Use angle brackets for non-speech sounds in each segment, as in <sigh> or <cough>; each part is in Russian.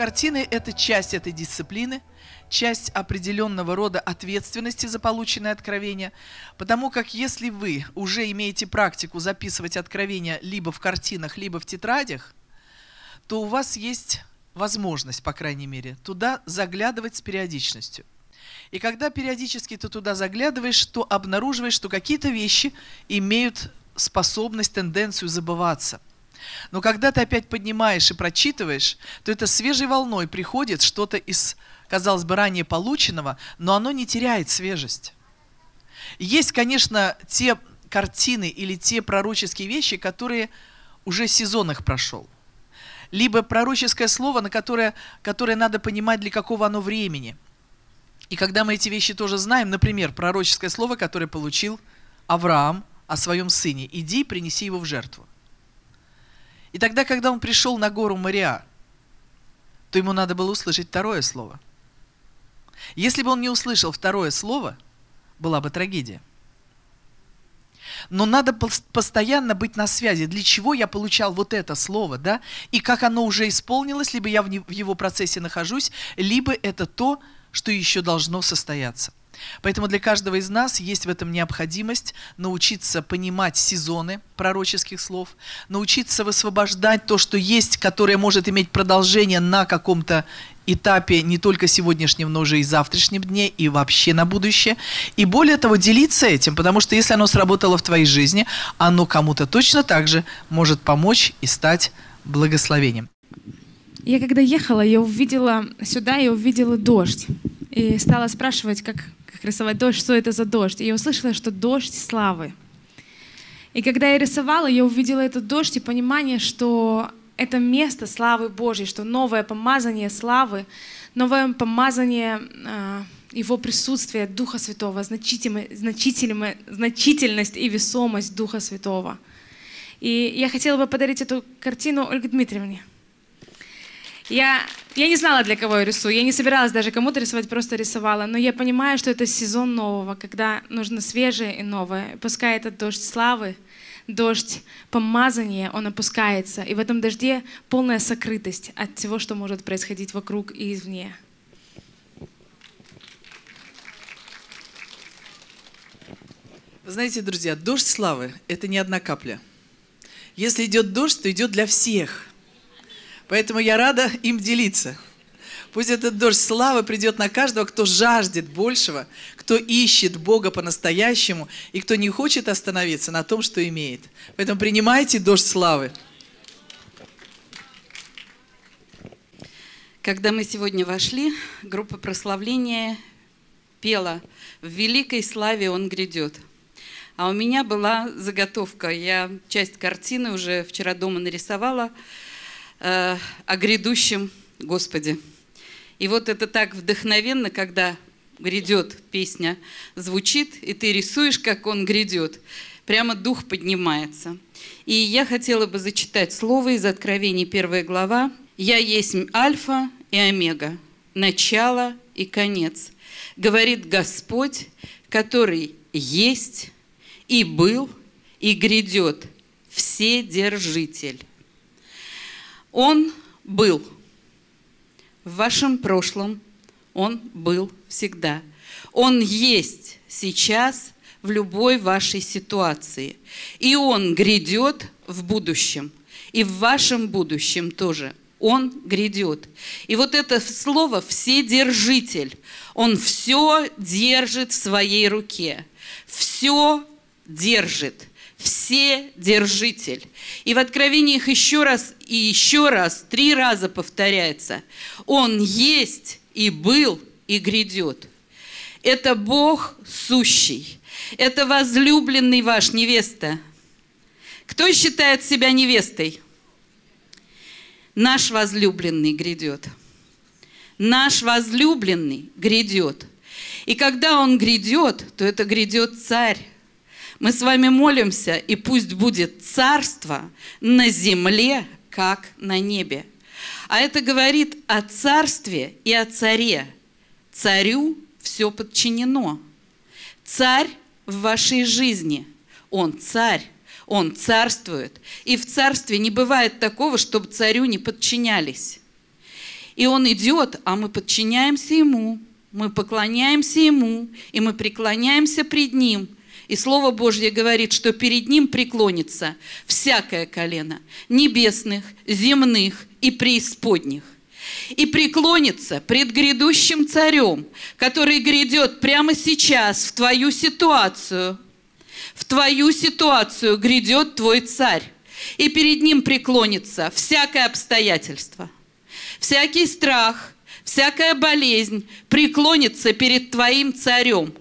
Картины – это часть этой дисциплины, часть определенного рода ответственности за полученное откровение, потому как если вы уже имеете практику записывать откровения либо в картинах, либо в тетрадях, то у вас есть возможность, по крайней мере, туда заглядывать с периодичностью. И когда периодически ты туда заглядываешь, то обнаруживаешь, что какие-то вещи имеют способность, тенденцию забываться – но когда ты опять поднимаешь и прочитываешь, то это свежей волной приходит что-то из, казалось бы, ранее полученного, но оно не теряет свежесть. Есть, конечно, те картины или те пророческие вещи, которые уже сезон их прошел. Либо пророческое слово, на которое, которое надо понимать, для какого оно времени. И когда мы эти вещи тоже знаем, например, пророческое слово, которое получил Авраам о своем сыне, иди, принеси его в жертву. И тогда, когда он пришел на гору Мария, то ему надо было услышать второе слово. Если бы он не услышал второе слово, была бы трагедия. Но надо постоянно быть на связи. Для чего я получал вот это слово, да? И как оно уже исполнилось, либо я в его процессе нахожусь, либо это то, что еще должно состояться. Поэтому для каждого из нас есть в этом необходимость научиться понимать сезоны пророческих слов, научиться высвобождать то, что есть, которое может иметь продолжение на каком-то этапе не только сегодняшнем, но уже и завтрашнем дне, и вообще на будущее. И более того, делиться этим, потому что если оно сработало в твоей жизни, оно кому-то точно так же может помочь и стать благословением. Я когда ехала, я увидела сюда, я увидела дождь и стала спрашивать, как, как рисовать дождь, что это за дождь. И я услышала, что дождь славы. И когда я рисовала, я увидела этот дождь и понимание, что это место славы Божьей, что новое помазание славы, новое помазание э, Его присутствия, Духа Святого, значительность и весомость Духа Святого. И я хотела бы подарить эту картину Ольге Дмитриевне. Я я не знала, для кого я рисую. Я не собиралась даже кому-то рисовать, просто рисовала. Но я понимаю, что это сезон нового, когда нужно свежее и новое. Пускай это дождь славы, дождь помазания, он опускается. И в этом дожде полная сокрытость от всего, что может происходить вокруг и извне. знаете, друзья, дождь славы – это не одна капля. Если идет дождь, то идет для всех – Поэтому я рада им делиться. Пусть этот дождь славы придет на каждого, кто жаждет большего, кто ищет Бога по-настоящему и кто не хочет остановиться на том, что имеет. Поэтому принимайте дождь славы. Когда мы сегодня вошли, группа прославления пела «В великой славе он грядет». А у меня была заготовка. Я часть картины уже вчера дома нарисовала – э, о грядущем Господе. И вот это так вдохновенно, когда грядет песня, звучит, и ты рисуешь, как он грядет. Прямо дух поднимается. И я хотела бы зачитать слово из Откровений, первая глава. «Я есть Альфа и Омега, начало и конец, говорит Господь, который есть и был и грядет, Вседержитель». Он был. В вашем прошлом Он был всегда. Он есть сейчас в любой вашей ситуации. И Он грядет в будущем. И в вашем будущем тоже. Он грядет. И вот это слово «вседержитель». Он все держит в своей руке. Все держит вседержитель. И в Откровениях еще раз и еще раз, три раза повторяется. Он есть и был и грядет. Это Бог сущий. Это возлюбленный ваш невеста. Кто считает себя невестой? Наш возлюбленный грядет. Наш возлюбленный грядет. И когда он грядет, то это грядет царь. Мы с вами молимся, и пусть будет царство на земле, как на небе. А это говорит о царстве и о царе. Царю все подчинено. Царь в вашей жизни. Он царь. Он царствует. И в царстве не бывает такого, чтобы царю не подчинялись. И он идет, а мы подчиняемся ему. Мы поклоняемся ему, и мы преклоняемся пред ним – и Слово Божье говорит, что перед Ним преклонится всякое колено небесных, земных и преисподних. И преклонится пред грядущим царем, который грядет прямо сейчас в твою ситуацию. В твою ситуацию грядет твой царь. И перед ним преклонится всякое обстоятельство, всякий страх – всякая болезнь преклонится перед твоим царем,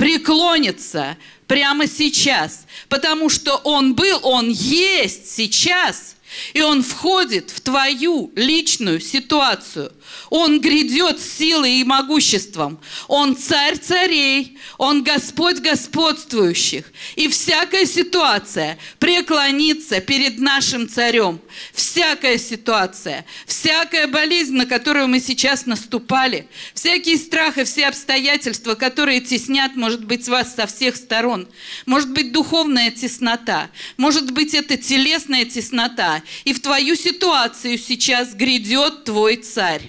преклонится прямо сейчас, потому что Он был, Он есть сейчас – и он входит в твою личную ситуацию. Он грядет с силой и могуществом. Он царь царей, он Господь господствующих. И всякая ситуация преклонится перед нашим царем. Всякая ситуация, всякая болезнь, на которую мы сейчас наступали, всякие страхи, все обстоятельства, которые теснят, может быть, вас со всех сторон. Может быть, духовная теснота, может быть, это телесная теснота, и в твою ситуацию сейчас грядет твой царь.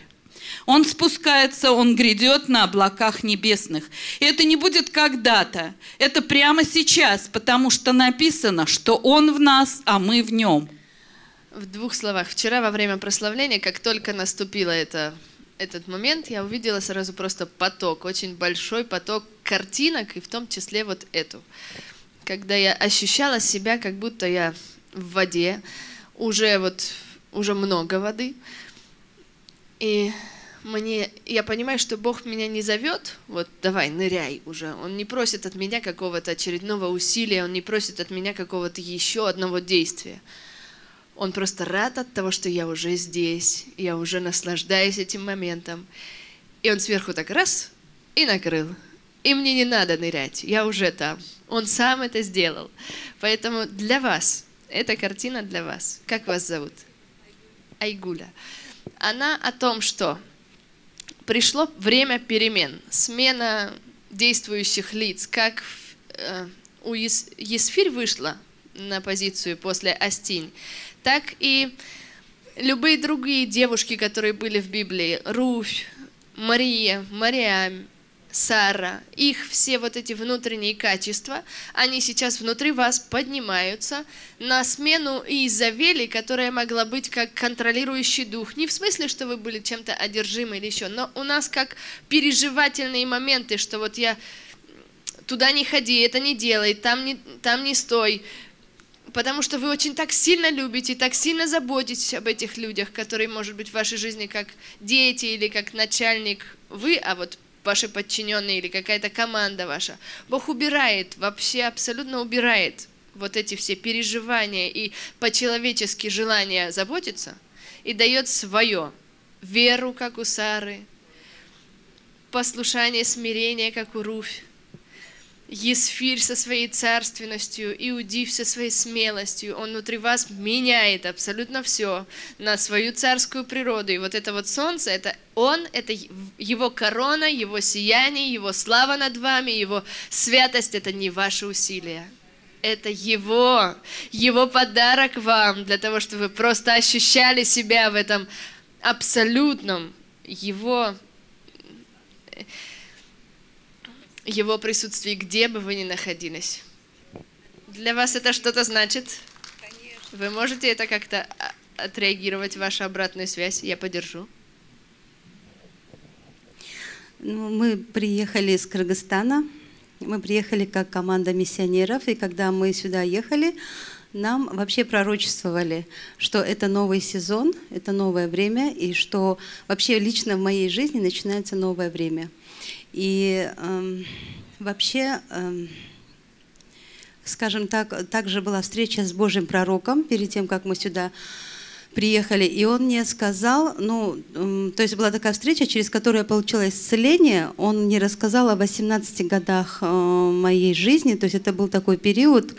Он спускается, он грядет на облаках небесных. И это не будет когда-то, это прямо сейчас, потому что написано, что он в нас, а мы в нем. В двух словах. Вчера во время прославления, как только наступило это этот момент я увидела сразу просто поток, очень большой поток картинок, и в том числе вот эту. Когда я ощущала себя, как будто я в воде, уже вот уже много воды. И мне, я понимаю, что Бог меня не зовет, вот давай, ныряй уже. Он не просит от меня какого-то очередного усилия, он не просит от меня какого-то еще одного действия. Он просто рад от того, что я уже здесь, я уже наслаждаюсь этим моментом. И он сверху так раз и накрыл. И мне не надо нырять, я уже там. Он сам это сделал. Поэтому для вас эта картина для вас. Как вас зовут? Айгуля. Она о том, что пришло время перемен, смена действующих лиц, как э, у Есфирь вышла на позицию после Астинь, так и любые другие девушки, которые были в Библии, Руфь, Мария, Мариам, Сара, их все вот эти внутренние качества, они сейчас внутри вас поднимаются на смену Изавели, которая могла быть как контролирующий дух. Не в смысле, что вы были чем-то одержимы или еще, но у нас как переживательные моменты, что вот я туда не ходи, это не делай, там не, там не стой, потому что вы очень так сильно любите, так сильно заботитесь об этих людях, которые, может быть, в вашей жизни как дети или как начальник вы, а вот ваши подчиненные или какая-то команда ваша. Бог убирает, вообще абсолютно убирает вот эти все переживания и по-человечески желание заботиться и дает свое. Веру, как у Сары, послушание, смирение, как у Руфь, Есфирь со своей царственностью, Иудив со своей смелостью, он внутри вас меняет абсолютно все на свою царскую природу. И вот это вот солнце, это он, это его корона, его сияние, его слава над вами, его святость, это не ваши усилия. Это его, его подарок вам, для того, чтобы вы просто ощущали себя в этом абсолютном его его присутствии, где бы вы ни находились. Для вас это что-то значит? Конечно. Вы можете это как-то а, отреагировать, вашу обратную связь? Я поддержу. Ну, мы приехали из Кыргызстана. Мы приехали как команда миссионеров, и когда мы сюда ехали, нам вообще пророчествовали, что это новый сезон, это новое время, и что вообще лично в моей жизни начинается новое время – и э, вообще, э, скажем так, также была встреча с Божьим пророком перед тем, как мы сюда приехали, и он мне сказал, ну, эм, то есть была такая встреча, через которую я получила исцеление, он мне рассказал о 18 годах э, моей жизни, то есть это был такой период,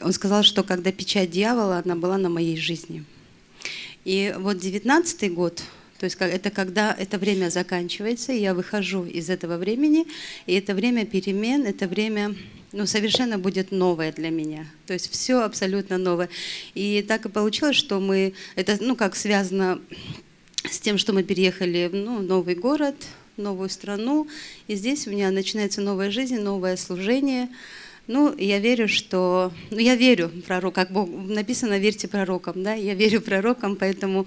он сказал, что когда печать дьявола, она была на моей жизни. И вот 19 год, то есть это когда это время заканчивается, и я выхожу из этого времени, и это время перемен, это время ну, совершенно будет новое для меня. То есть все абсолютно новое. И так и получилось, что мы, это, ну, как связано с тем, что мы переехали ну, новый город, новую страну, и здесь у меня начинается новая жизнь, новое служение – ну, я верю, что... Ну, я верю пророкам, как Бог написано, верьте пророкам, да, я верю пророкам, поэтому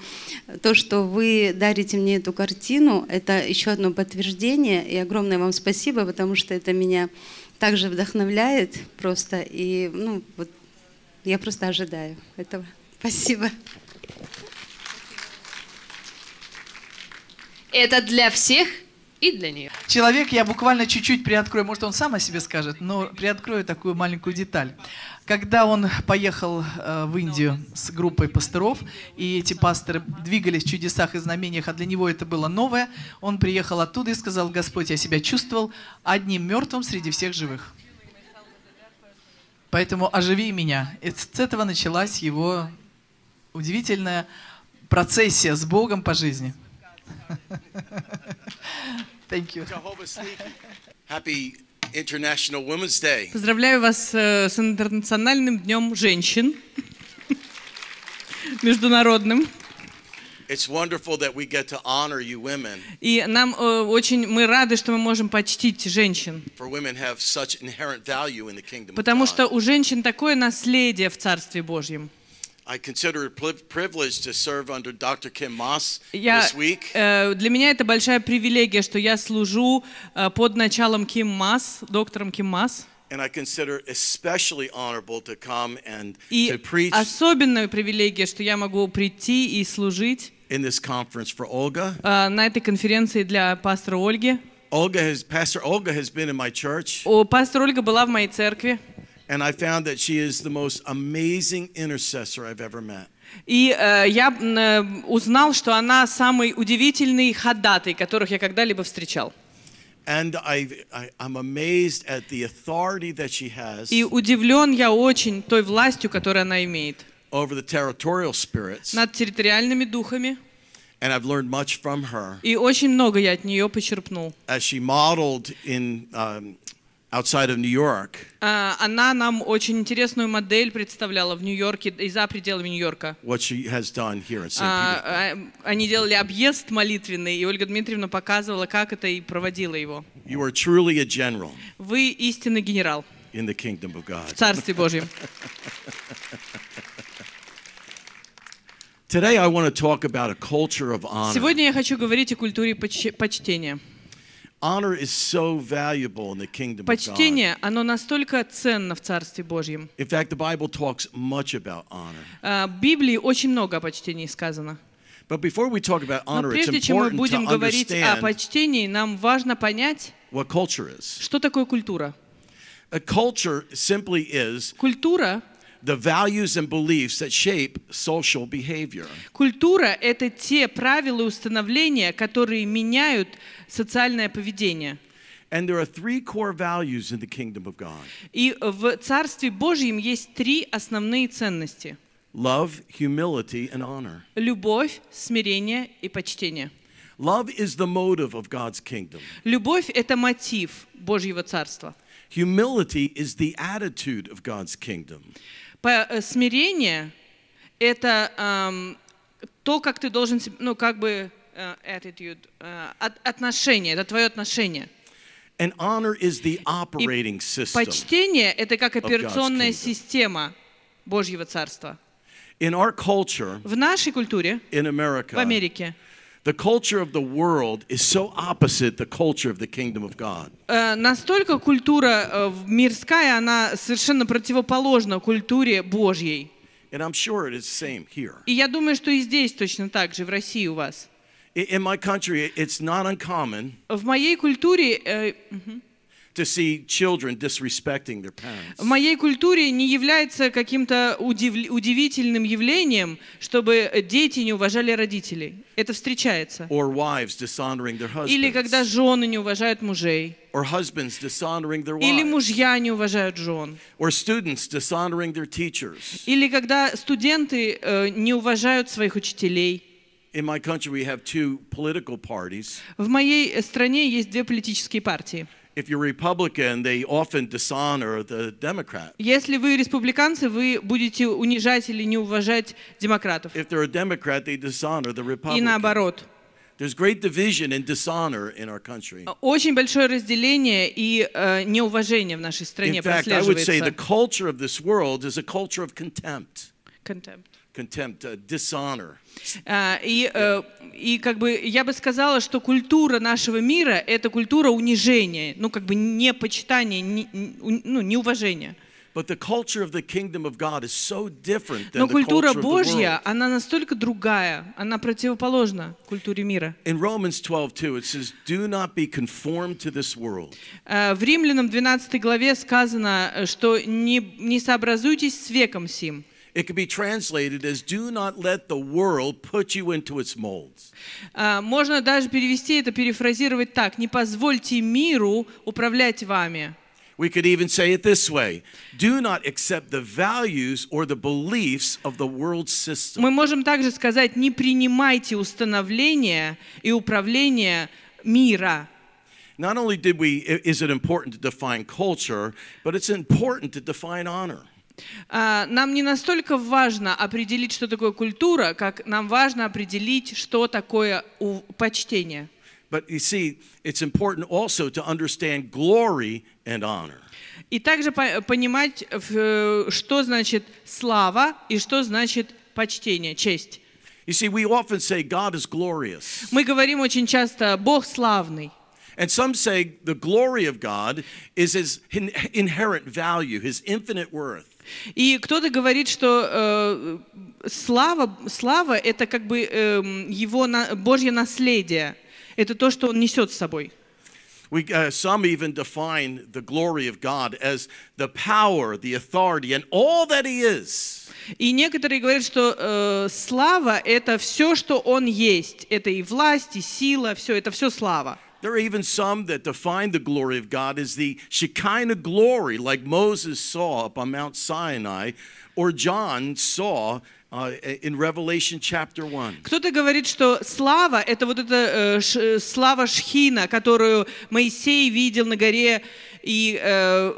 то, что вы дарите мне эту картину, это еще одно подтверждение, и огромное вам спасибо, потому что это меня также вдохновляет просто, и, ну, вот я просто ожидаю этого. Спасибо. Это для всех – и для нее. Человек, я буквально чуть-чуть приоткрою, может, он сам о себе скажет, но приоткрою такую маленькую деталь. Когда он поехал э, в Индию с группой пасторов, и эти пасторы двигались в чудесах и знамениях, а для него это было новое, он приехал оттуда и сказал, Господь, я себя чувствовал одним мертвым среди всех живых. Поэтому оживи меня. И с этого началась его удивительная процессия с Богом по жизни. <laughs> Thank you. Happy International Women's Day. Поздравляю вас э, с Интернациональным днем женщин. <laughs> Международным. It's wonderful that we get to honor you women. И нам э, очень мы рады, что мы можем почтить женщин. For women have such inherent value in the kingdom Потому что у женщин такое наследие в Царстве Божьем. Я, э, для меня это большая привилегия, что я служу э, под началом Ким Масс, доктором Ким Масс. And I consider especially honorable to come and и to preach особенная привилегия, что я могу прийти и служить in this conference for Olga. Uh, на этой конференции для пастора Ольги. Olga has, Pastor Olga has been in my church. пастор Ольга была в моей церкви. And I found that she is the most amazing intercessor I've ever met. И э, я э, узнал, что она самый удивительный ходатай, которых я когда-либо встречал. And I, I, I'm amazed at the authority that she has И удивлен я очень той властью, которую она имеет over the territorial spirits. над территориальными духами. And I've learned much from her. И очень много я от нее почерпнул. As she modeled in um, outside of New York. А, она нам очень интересную модель представляла в Нью-Йорке и за пределами Нью-Йорка. What she has done here in St. А, а, они делали объезд молитвенный, и Ольга Дмитриевна показывала, как это и проводила его. You are truly a general. Вы истинный генерал. In the kingdom of God. В Царстве Божьем. Today I want to talk about a culture of honor. Сегодня я хочу говорить о культуре почтения. Honor is so valuable in the kingdom Почтение, оно настолько ценно в Царстве Божьем. In fact, the Bible talks much about honor. А, в Библии очень много о почтении сказано. But before we talk about honor, Но прежде чем мы будем говорить о почтении, нам важно понять, что такое культура. A culture simply is Культура — the values and beliefs that shape social behavior. Культура – это те правила и установления, которые меняют социальное поведение. And there are three core values in the kingdom of God. И в Царстве Божьем есть три основные ценности. Love, humility, and honor. Любовь, смирение и почтение. Love is the motive of God's kingdom. Любовь это мотив Божьего царства. Humility is the attitude of God's kingdom. Э, смирение – это эм, то, как ты должен, ну, как бы, э, attitude, э, отношение, это твое отношение. And honor is the operating system почтение – это как операционная система Божьего Царства. In our culture, в нашей культуре, in America, в Америке – The culture of the world is so opposite the culture of the kingdom of God. Настолько культура мирская, она совершенно противоположна культуре Божьей. And I'm sure it is the same here. И я думаю, что и здесь точно так же, в России у вас. In my country, it's not uncommon. В моей культуре... to see children disrespecting their parents. В моей культуре не является каким-то удив... удивительным явлением, чтобы дети не уважали родителей. Это встречается. Or wives dishonoring their husbands. Или когда жены не уважают мужей. Or husbands dishonoring their wives. Или мужья не уважают жен. Or students dishonoring their teachers. Или когда студенты э, не уважают своих учителей. In my country we have two political parties. В моей э, стране есть две политические партии. If you're Republican, they often dishonor the Democrat. Если вы республиканцы, вы будете унижать или не уважать демократов. If they're a Democrat, they dishonor the Republican. И наоборот. There's great division and dishonor in our country. Очень большое разделение и э, неуважение в нашей стране In fact, I would say the culture of this world is a culture of contempt. Contempt. contempt, uh, dishonor. Uh, и, uh, и как бы я бы сказала, что культура нашего мира – это культура унижения, ну как бы непочитания, не, ну, неуважения. But the culture of the kingdom of God is so different than Но культура the culture Божья, of the world. она настолько другая, она противоположна культуре мира. In Romans 12:2 it says, "Do not be conformed to this world." Э, в Римлянам 12 главе сказано, э, что не не сообразуйтесь с веком сим. It could be translated as do not let the world put you into its molds. Можно даже перевести это, перефразировать так: не позвольте миру управлять вами. We could even say it this way do not accept the values or the beliefs of the world system. Мы можем также сказать: не принимайте установления и мира. Not only did we, is it important to define culture, but it's important to define honor. А, нам не настолько важно определить, что такое культура, как нам важно определить, что такое почтение. И также понимать, э, что значит слава и что значит почтение, честь. Мы говорим очень часто Бог славный. And some say the glory of God is his inherent value, his infinite worth. И кто-то говорит, что э, слава, слава – это как бы э, его на, Божье наследие. Это то, что он несет с собой. We, uh, some even define the glory of God as the power, the authority, and all that He is. И некоторые говорят, что э, слава – это все, что Он есть. Это и власть, и сила, все, это все слава. There are even some that define the glory of God as the Shekinah glory, like Moses saw up on Mount Sinai, or John saw in Revelation chapter 1. Кто-то говорит, что слава – это вот эта э, ш, слава Шхина, которую Моисей видел на горе, и э,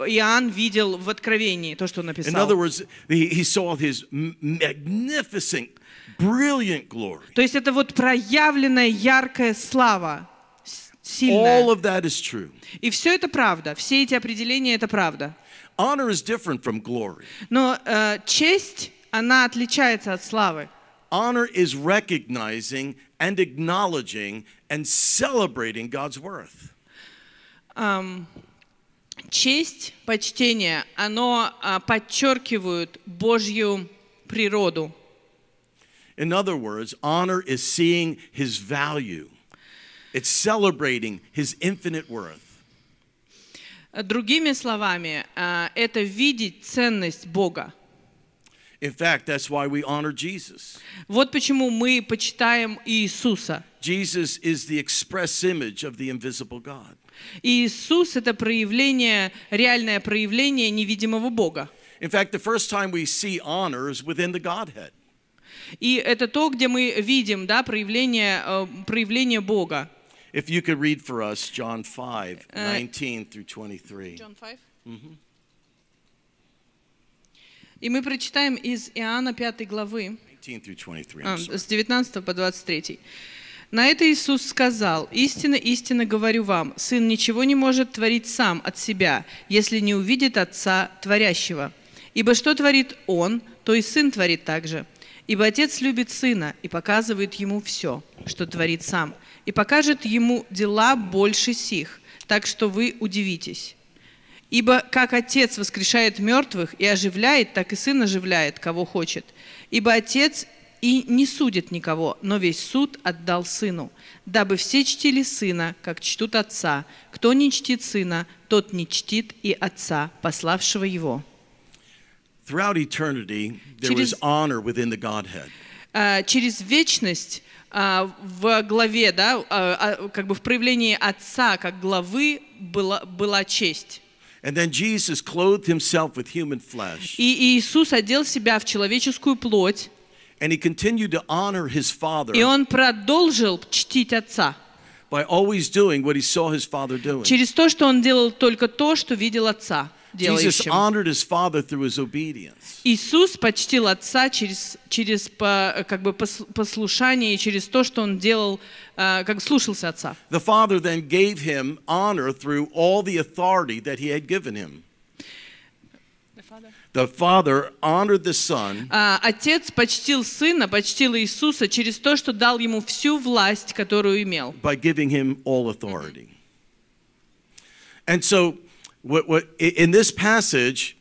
Иоанн видел в Откровении, то, что он написал. In other words, he, he saw his magnificent, brilliant glory. То есть это вот проявленная яркая слава. сильная. All of that is true. И все это правда. Все эти определения это правда. Honor is different from glory. Но э, честь она отличается от славы. Honor is recognizing and acknowledging and celebrating God's worth. Um, честь, почтение, оно uh, подчеркивает Божью природу. In other words, honor is seeing his value. It's celebrating his infinite worth. Другими словами, э, это видеть ценность Бога. In fact, that's why we honor Jesus. Вот почему мы почитаем Иисуса. Jesus is the express image of the invisible God. Иисус это проявление, реальное проявление невидимого Бога. In fact, the first time we see honor is within the Godhead. И это то, где мы видим, да, проявление, э, проявление Бога. If you could read for us John 5, 19 uh, through 23. John 5? Mm-hmm. И мы прочитаем из Иоанна 5 главы, 23, а, с 19 по 23. На это Иисус сказал, «Истинно, истинно говорю вам, Сын ничего не может творить сам от себя, если не увидит Отца Творящего. Ибо что творит Он, то и Сын творит также. Ибо Отец любит Сына и показывает Ему все, что творит Сам, и покажет ему дела больше сих, так что вы удивитесь. Ибо как Отец воскрешает мертвых и оживляет, так и Сын оживляет, кого хочет. Ибо Отец и не судит никого, но весь суд отдал Сыну, дабы все чтили Сына, как чтут Отца. Кто не чтит Сына, тот не чтит и Отца, пославшего Его». Throughout eternity, there через, was honor within the Godhead. Uh, через вечность а, в главе, да, а, а, как бы в проявлении отца как главы была, была честь. And then Jesus clothed himself with human flesh. И Иисус одел себя в человеческую плоть. And he continued to honor his father. И он продолжил чтить отца. By always doing what he saw his father doing. Через то, что он делал только то, что видел отца. Jesus honored his father through his obedience. Иисус почтил отца через через как бы послушание и через то, что он делал, как слушался отца. The father then gave him honor through all the authority that he had given him. The father honored the son. Отец почтил сына, почтил Иисуса через то, что дал ему всю власть, которую имел. By giving him all authority. And so What, what, in this passage,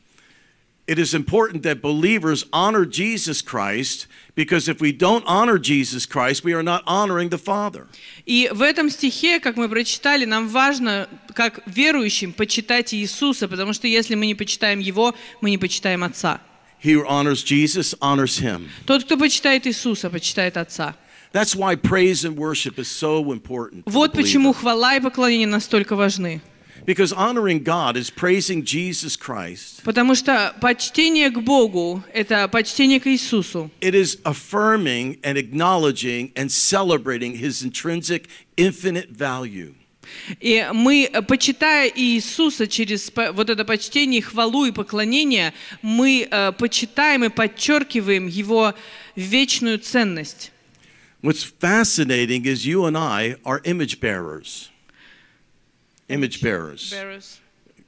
it is important that believers honor Jesus Christ because if we don't honor Jesus Christ, we are not honoring the Father. И в этом стихе, как мы прочитали, нам важно, как верующим, почитать Иисуса, потому что если мы не почитаем Его, мы не почитаем Отца. He who honors Jesus honors Him. Тот, кто почитает Иисуса, почитает Отца. That's why praise and worship is so important. Вот почему хвала и поклонение настолько важны. Because honoring God is praising Jesus Christ. Потому что почтение к Богу это почтение к Иисусу. It is affirming and acknowledging and celebrating his intrinsic infinite value. И мы, почитая Иисуса через вот это почтение, хвалу и поклонение, мы э, почитаем и подчеркиваем Его вечную ценность. What's fascinating is you and I are image bearers. Image bearers. Bearers.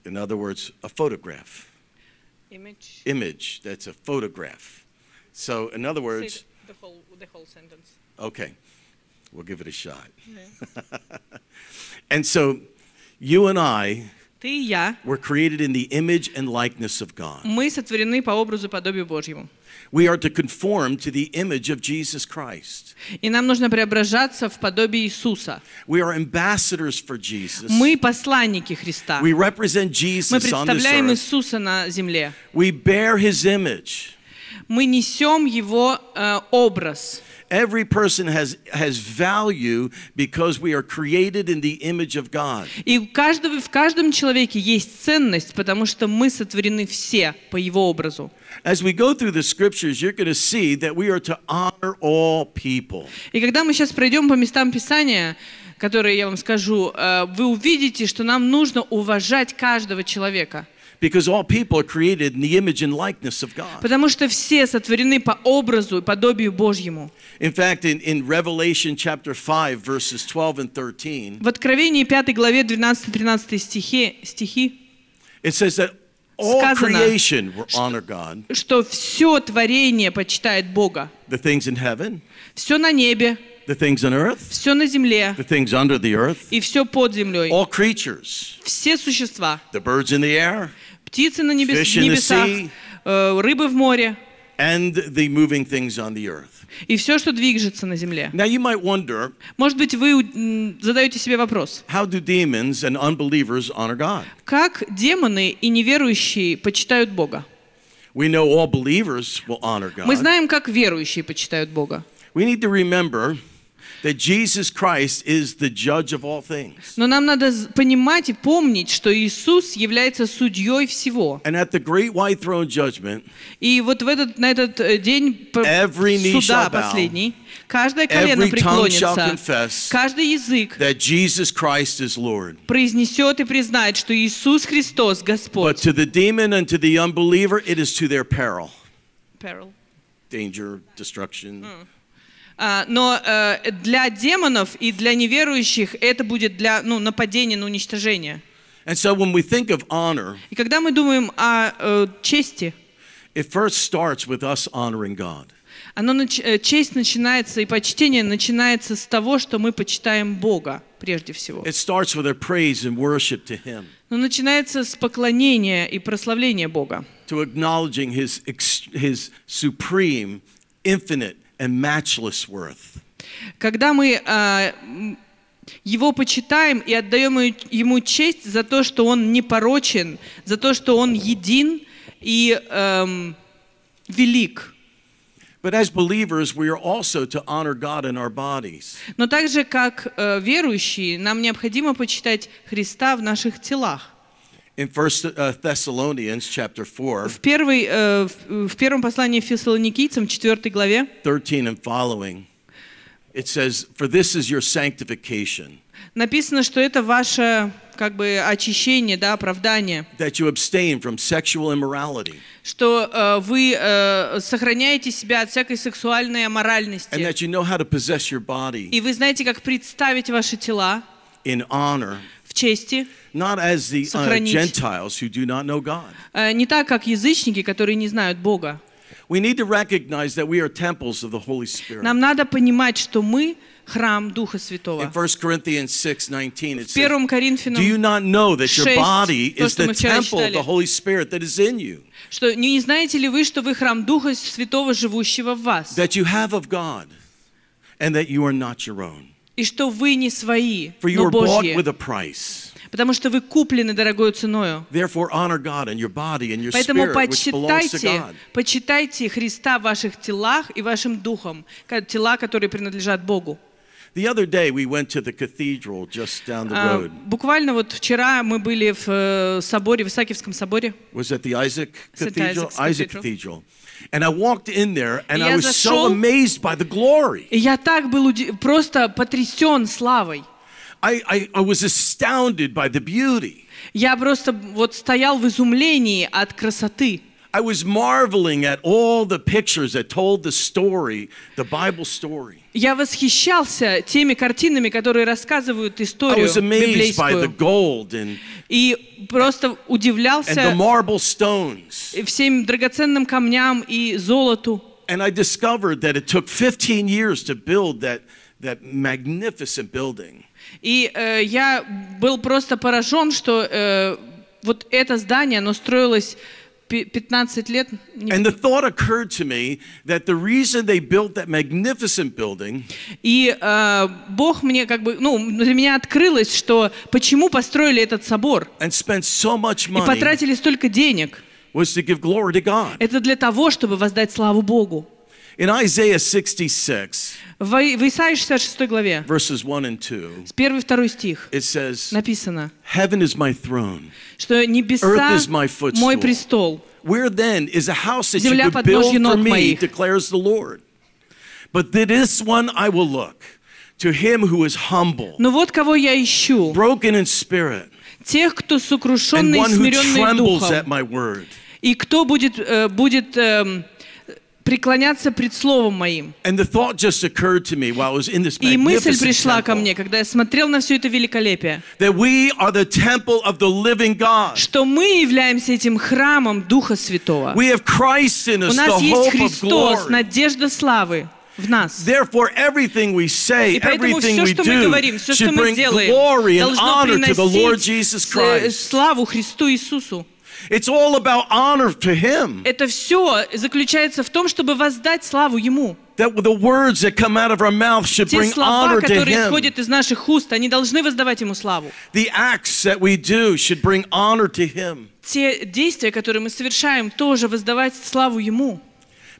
In other words, a photograph. Image. Image. That's a photograph. So, in other words. The, whole, the whole sentence. Okay. We'll give it a shot. Yeah. <laughs> and so, you and I. were created in the image and likeness of God. Мы сотворены по образу подобию Божьему. We are to conform to the image of Jesus Christ. И нам нужно преображаться в подобие Иисуса. We are ambassadors for Jesus. Мы посланники Христа. We represent Jesus on this earth. Иисуса на земле. We bear his image. Мы несем его э, Every person has, has value because we are created in the image of God. И в каждом, в каждом человеке есть ценность, потому что мы сотворены все по его образу. As we go through the scriptures, you're going to see that we are to honor all people. И когда мы сейчас пройдем по местам Писания, которые я вам скажу, вы увидите, что нам нужно уважать каждого человека. Because all people are created in the image and likeness of God. Потому что все сотворены по образу и подобию Божьему. In fact, in, in Revelation chapter 5, verses 12 and 13, в Откровении 5 главе 12-13 стихи, стихи it says that all creation will honor God. что все творение почитает Бога. The things in heaven, все на небе, the things on earth, все на земле the things under the earth, и все под землей, all creatures, все существа, the birds in the air, птицы на небес, fish in the небесах, sea, э, рыбы в море and the moving things on the earth. И все, что движется на земле. Now you might wonder, Может быть, вы задаете себе вопрос. How do demons and unbelievers honor God? Как демоны и неверующие почитают Бога? We know all believers will honor God. Мы знаем, как верующие почитают Бога. We need to remember, that Jesus Christ is the judge of all things. Но нам надо понимать и помнить, что Иисус является судьей всего. And at the great white throne judgment, и вот в этот, на этот э, день суда последний, каждое колено преклонится, каждый язык that Jesus Christ is Lord. произнесет и признает, что Иисус Христос Господь. But to the demon and to the unbeliever, it is to their peril. Peril. Danger, destruction. Mm. А, но э, для демонов и для неверующих это будет для ну, нападения на уничтожение. And so when we think of honor, и когда мы думаем о э, чести, it first starts with us honoring God. Оно, э, честь начинается и почтение начинается с того, что мы почитаем Бога прежде всего. It starts with a praise and worship to Him. Но начинается с поклонения и прославления Бога. To acknowledging His His supreme, infinite and matchless worth. Когда мы uh, его почитаем и отдаем ему честь за то, что он непорочен, за то, что он един и um, велик. But as believers, we are also to honor God in our bodies. Но также как э, верующие, нам необходимо почитать Христа в наших телах. In First uh, Thessalonians chapter 4, в, первой, э, в первом послании Фессалоникийцам, 4 главе, 13 and following, it says, for this is your sanctification. Написано, что это ваше как бы очищение, да, оправдание. That you abstain from sexual immorality. Что э, вы э, сохраняете себя от всякой сексуальной аморальности. And that you know how to possess your body. И вы знаете, как представить ваши тела. In honor. чести. Not as the uh, Gentiles who do not know God. Э, не так, как язычники, которые не знают Бога. We need to recognize that we are temples of the Holy Spirit. Нам надо понимать, что мы храм Духа Святого. In 1 Corinthians 6:19 it says, Do you not know that your body is the temple of the Holy Spirit that is in you? Что не знаете ли вы, что вы храм Духа Святого, живущего в вас? That you have of God and that you are not your own. И что вы не свои, For но Божьи. Потому что вы куплены дорогой ценою. Поэтому почитайте, почитайте Христа в ваших телах и вашим духом, тела, которые принадлежат Богу. The other day we went to the cathedral just down the а, road. Буквально вот вчера мы были в э, соборе, в Исаакиевском соборе. Was at the Isaac Cathedral. Isaac Cathedral. And I walked in there, and I was so amazed by the glory. И я так был просто потрясен славой. I, I, I was astounded by the beauty. Я просто вот стоял в изумлении от красоты. I was marveling at all the pictures that told the story, the Bible story. Я восхищался теми картинами, которые рассказывают историю библейскую. И просто удивлялся всем драгоценным камням и золоту. And I discovered that it took 15 years to build that, that magnificent building. И э, я был просто поражен, что э, вот это здание, оно строилось 15 лет. И Бог мне как бы, ну, для меня открылось, что почему построили этот собор. И потратили столько денег. Это для того, чтобы воздать славу Богу. In Isaiah 66, в, в Исаии 66 главе, verses 1 and 2, с 1 и 2 стих, it says, написано, Heaven is my throne, что небеса Earth is my footstool. мой престол. Where then is a house that Земля you could build for me, моих. declares the Lord. But this one I will look, to him who is humble, вот ищу, broken in spirit, тех, кто сокрушенный и смиренный духом, и кто будет, э, будет преклоняться пред Словом Моим. И мысль пришла ко мне, когда я смотрел на все это великолепие, что мы являемся этим храмом Духа Святого. У нас есть Христос, надежда славы в нас. Therefore, everything we say, и поэтому все, что мы говорим, все, что мы делаем, должно приносить э, славу Христу Иисусу. It's all about honor to him. Это все заключается в том, чтобы воздать славу ему. That the words that come out of our mouth should Те bring слова, honor которые to him. исходят из наших уст, они должны воздавать ему славу. The acts that we do should bring honor to him. Те действия, которые мы совершаем, тоже воздавать славу ему.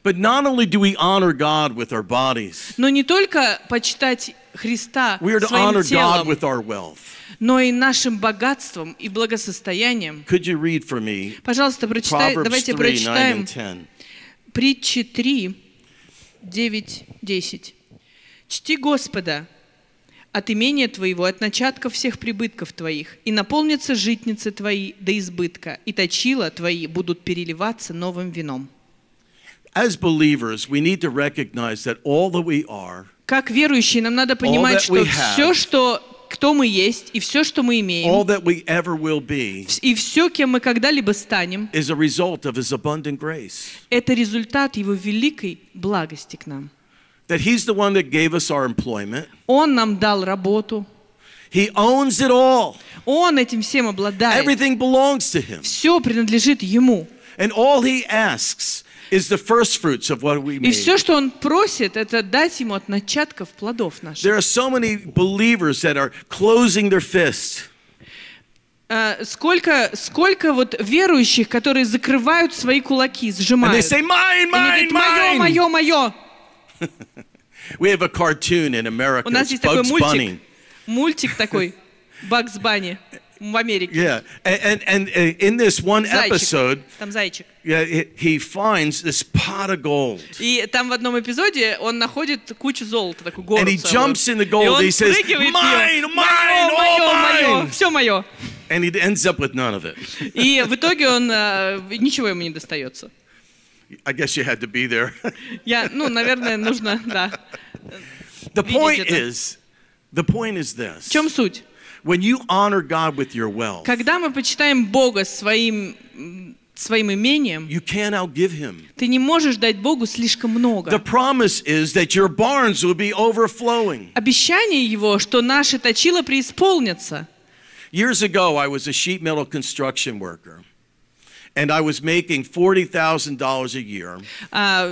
But not only do we honor God with our bodies, но не только почитать Христа we are to своим honor телом, God with our wealth. но и нашим богатством и благосостоянием. Could you read for me Пожалуйста, прочитай, давайте 3, прочитаем притчи 3, 9, 10. «Чти Господа от имения твоего, от начатка всех прибытков твоих, и наполнятся житницы твои до избытка, и точила твои будут переливаться новым вином». As believers, we need to recognize that all that we are, как верующие, нам надо понимать, что have, все, что кто мы есть и все, что мы имеем, all that we ever will be, и все, кем мы когда-либо станем, is a result of his abundant grace. это результат Его великой благости к нам. That he's the one that gave us our employment. Он нам дал работу. He owns it all. Он этим всем обладает. Everything belongs to him. Все принадлежит Ему. And all he asks И все, что он просит, это дать ему от начатков плодов наших. There are so many believers that are closing their fists. А, сколько, сколько вот верующих, которые закрывают свои кулаки, сжимают. And they say, mine, mine, мое, мое, мое. We have a cartoon in America. У нас есть Bugs такой мультик, Bunny. мультик такой, Bugs Bunny. в Америке. Yeah, and, and, and uh, in this one зайчик. episode, там зайчик. Yeah, he finds this pot of gold. И там в одном эпизоде он находит кучу золота, такую гору. And he jumps in the gold. And he says, mine, mine, мое, oh, мое, мое, все мое. And he ends up with none of it. И в итоге он э, ничего ему не достается. I guess you had to be there. Я, ну, наверное, нужно, да. The point is, the point is this. В чем суть? When you honor God with your wealth, Когда мы почитаем Бога своим своим имением, you can't outgive him. ты не можешь дать Богу слишком много. The promise is that your barns will be overflowing. Обещание Его, что наши точила преисполнятся. Years ago, I was a sheet metal construction worker. And I was making $40,000 a year. Uh,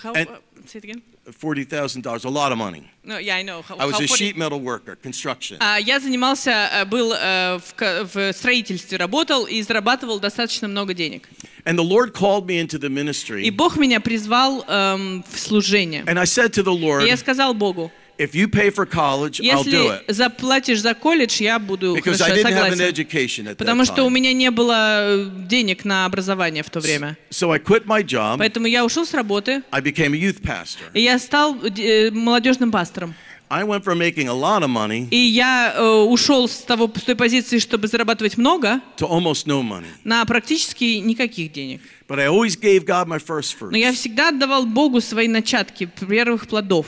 how, and, uh, say it again. $40,000, a lot of money. No, yeah, I know. How, I was a sheet metal worker, construction. Uh, я занимался, был uh, в, в строительстве, работал и зарабатывал достаточно много денег. And the Lord called me into the ministry. И Бог меня призвал um, в служение. And I said to the Lord, и я сказал Богу, If you pay for college, I'll do it. Если заплатишь за колледж, я буду Because хорошо, I didn't have an education at Потому that что у меня не было э, денег на образование в то время. So I quit my job. Поэтому я ушел с работы, I became a youth pastor. и я стал э, молодежным пастором. I went from making a lot of money И я э, ушел с, того, с той позиции, чтобы зарабатывать много, to almost no money. на практически никаких денег. But I always gave God my first fruits. Но я всегда отдавал Богу свои начатки первых плодов.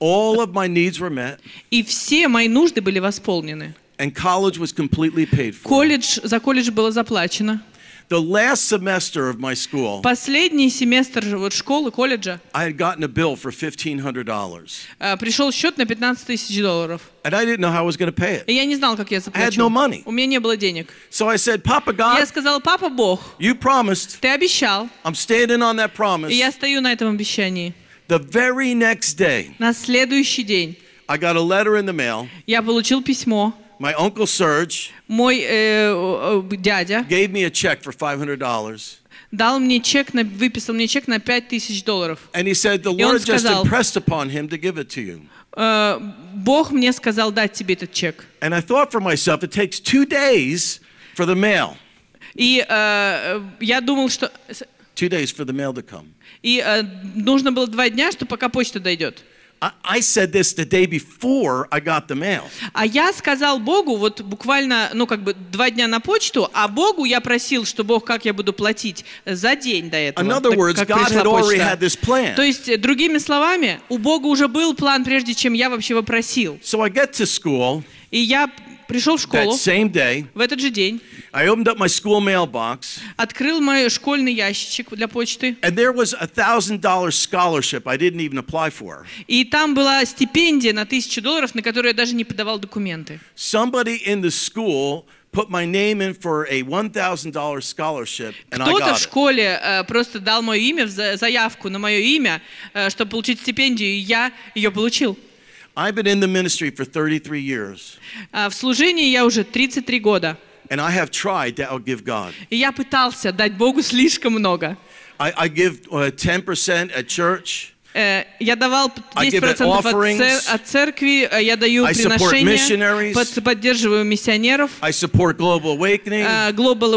All of my needs were met. И все мои нужды были восполнены. And college was completely paid for. Колледж, за колледж было заплачено. The last semester of my school, последний семестр вот школы, колледжа, I had gotten a bill for $1,500. Э, пришел счет на 15 тысяч долларов. And I didn't know how I was going to pay it. И я не знал, как я заплачу. I had no money. У меня не было денег. So I said, Papa God, я сказал, Папа Бог, you promised, ты обещал, I'm standing on that promise. и я стою на этом обещании. The very next day, на следующий день I got a letter in the mail. я получил письмо. My uncle Serge Мой э, дядя gave me a check for $500. дал мне чек, на, выписал мне чек на 5000 долларов. And he said, the И он Lord just impressed upon him to give it to you. «Э, Бог мне сказал дать тебе этот чек. And I thought for myself, it takes two days for the mail. Э, э, думал, что... Two days for the mail to come. И э, нужно было два дня, чтобы пока почта дойдет. А я сказал Богу вот буквально, ну как бы два дня на почту, а Богу я просил, что Бог, как я буду платить за день до этого. In other words, как God had already had this plan. То есть другими словами, у Бога уже был план прежде, чем я вообще его просил. So I get to school. И я пришел в школу. That same day, в этот же день. I opened up my school mailbox. Открыл мой школьный ящичек для почты. And there was scholarship I didn't even apply for. И там была стипендия на тысячу долларов, на которую я даже не подавал документы. Somebody in the school put my name in for a $1,000 scholarship, and I got Кто-то в школе uh, просто дал мое имя, в заявку на мое имя, uh, чтобы получить стипендию, и я ее получил. I've been in the ministry for 33 years. А, в служении я уже 33 года. And I have tried to outgive God. И я пытался дать Богу слишком много. I, I give uh, 10% at church. Э, я давал 10% от церкви, э, я даю приношения, поддерживаю миссионеров. А, Global